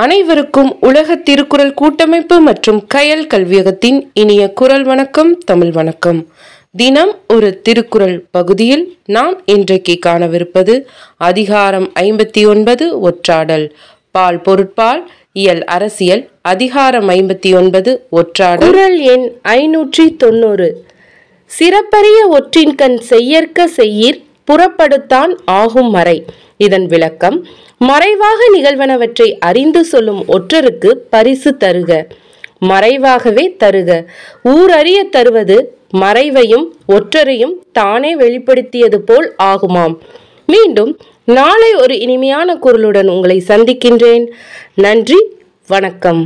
அனைவருக்கும் உலக திருக்குறள் கூட்டமைப்பு மற்றும் கயல் கல்வியகத்தின் இனிய குரல் வணக்கம் தமிழ் வணக்கம் தினம் ஒரு திருக்குறள் பகுதியில் நாம் இன்றைக்கு காணவிருப்பது அதிகாரம் ஐம்பத்தி ஒன்பது ஒற்றாடல் பால் பொருட்பால் இயல் அரசியல் அதிகாரம் ஐம்பத்தி ஒன்பது ஒற்றாடல் குரல் எண் ஐநூற்றி தொண்ணூறு சிறப்பறிய ஒற்றின்கண் செய்யற்க செய்யிற் புறப்படுத்தான் ஆகும் மறை இதன் விளக்கம் மறைவாக நிகழ்வனவற்றை அறிந்து சொல்லும் ஒற்றருக்கு பரிசு தருக மறைவாகவே தருக ஊரறிய தருவது மறைவையும் ஒற்றரையும் தானே வெளிப்படுத்தியது போல் ஆகுமாம் மீண்டும் நாளை ஒரு இனிமையான குரலுடன் உங்களை சந்திக்கின்றேன் நன்றி வணக்கம்